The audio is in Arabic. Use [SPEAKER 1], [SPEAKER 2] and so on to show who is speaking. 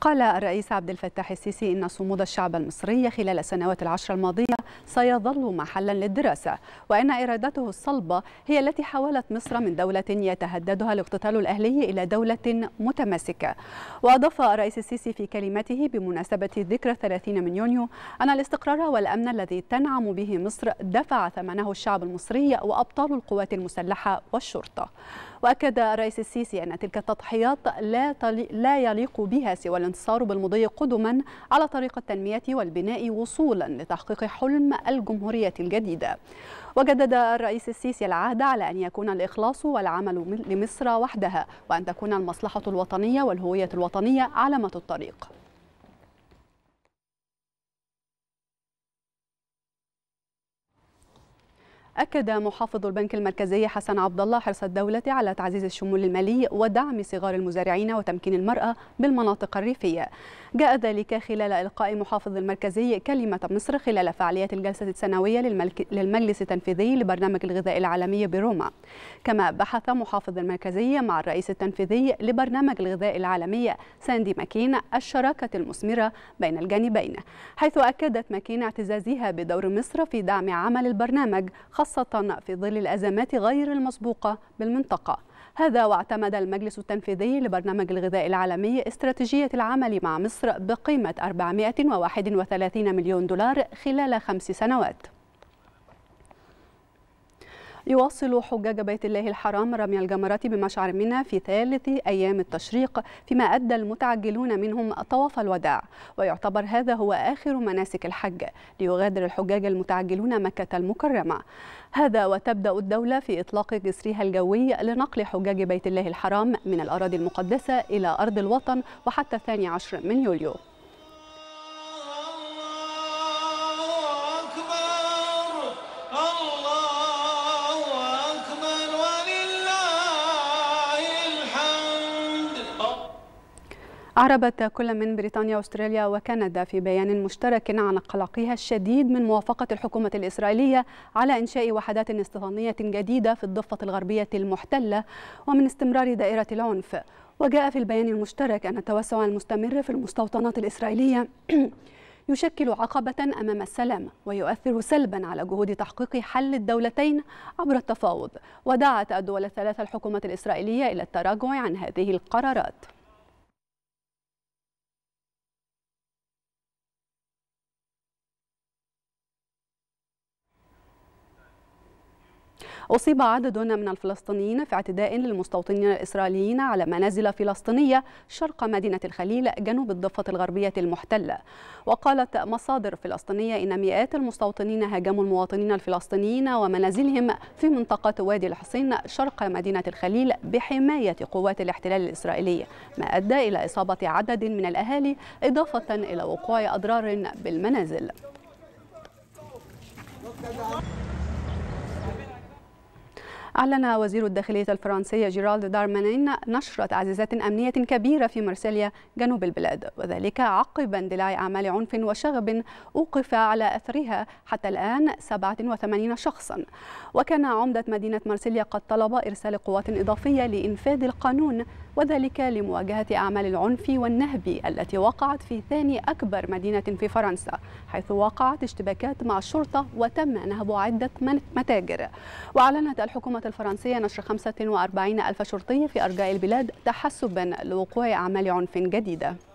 [SPEAKER 1] قال الرئيس عبد الفتاح السيسي إن صمود الشعب المصري خلال السنوات العشر الماضية سيظل محلا للدراسة وأن إرادته الصلبة هي التي حولت مصر من دولة يتهددها الاقتتال الأهلي إلى دولة متماسكة وأضاف الرئيس السيسي في كلمته بمناسبة ذكرى 30 من يونيو أن الاستقرار والأمن الذي تنعم به مصر دفع ثمنه الشعب المصري وأبطال القوات المسلحة والشرطة وأكد الرئيس السيسي أن تلك التضحيات لا, لا يليق بها سوى الانتصار بالمضي قدما على طريق التنمية والبناء وصولا لتحقيق حلم الجمهورية الجديدة وجدد الرئيس السيسي العهد على أن يكون الإخلاص والعمل لمصر وحدها وأن تكون المصلحة الوطنية والهوية الوطنية علامة الطريق أكد محافظ البنك المركزي حسن عبد الله حرص الدولة على تعزيز الشمول المالي ودعم صغار المزارعين وتمكين المرأة بالمناطق الريفية. جاء ذلك خلال إلقاء محافظ المركزي كلمة مصر خلال فعاليات الجلسة السنوية للمجلس التنفيذي لبرنامج الغذاء العالمي بروما. كما بحث محافظ المركزي مع الرئيس التنفيذي لبرنامج الغذاء العالمي ساندي ماكين الشراكة المثمرة بين الجانبين، حيث أكدت ماكين اعتزازها بدور مصر في دعم عمل البرنامج خاصة خاصة في ظل الأزمات غير المسبوقة بالمنطقة هذا واعتمد المجلس التنفيذي لبرنامج الغذاء العالمي استراتيجية العمل مع مصر بقيمة 431 مليون دولار خلال خمس سنوات يواصل حجاج بيت الله الحرام رمي الجمرات بمشعر منى في ثالث أيام التشريق فيما أدى المتعجلون منهم طواف الوداع ويعتبر هذا هو آخر مناسك الحج ليغادر الحجاج المتعجلون مكة المكرمة هذا وتبدأ الدولة في إطلاق جسرها الجوي لنقل حجاج بيت الله الحرام من الأراضي المقدسة إلى أرض الوطن وحتى الثاني عشر من يوليو أعربت كل من بريطانيا واستراليا وكندا في بيان مشترك عن قلقها الشديد من موافقة الحكومة الإسرائيلية على إنشاء وحدات استيطانية جديدة في الضفة الغربية المحتلة ومن استمرار دائرة العنف وجاء في البيان المشترك أن التوسع المستمر في المستوطنات الإسرائيلية يشكل عقبة أمام السلام ويؤثر سلبا على جهود تحقيق حل الدولتين عبر التفاوض ودعت الدول الثلاثة الحكومة الإسرائيلية إلى التراجع عن هذه القرارات أصيب عدد من الفلسطينيين في اعتداء للمستوطنين الإسرائيليين على منازل فلسطينية شرق مدينة الخليل جنوب الضفة الغربية المحتلة وقالت مصادر فلسطينية إن مئات المستوطنين هاجموا المواطنين الفلسطينيين ومنازلهم في منطقة وادي الحصين شرق مدينة الخليل بحماية قوات الاحتلال الإسرائيلي ما أدى إلى إصابة عدد من الأهالي إضافة إلى وقوع أضرار بالمنازل أعلن وزير الداخلية الفرنسية جيرالد دارمانين نشر تعزيزات أمنية كبيرة في مرسيليا جنوب البلاد وذلك عقب اندلاع أعمال عنف وشغب أوقف على أثرها حتى الآن 87 شخصا وكان عمدة مدينة مرسيليا قد طلب إرسال قوات إضافية لإنفاذ القانون وذلك لمواجهة أعمال العنف والنهب التي وقعت في ثاني أكبر مدينة في فرنسا حيث وقعت اشتباكات مع الشرطة وتم نهب عدة متاجر وأعلنت الحكومة الفرنسية نشر 45 ألف شرطي في أرجاء البلاد تحسبا لوقوع أعمال عنف جديدة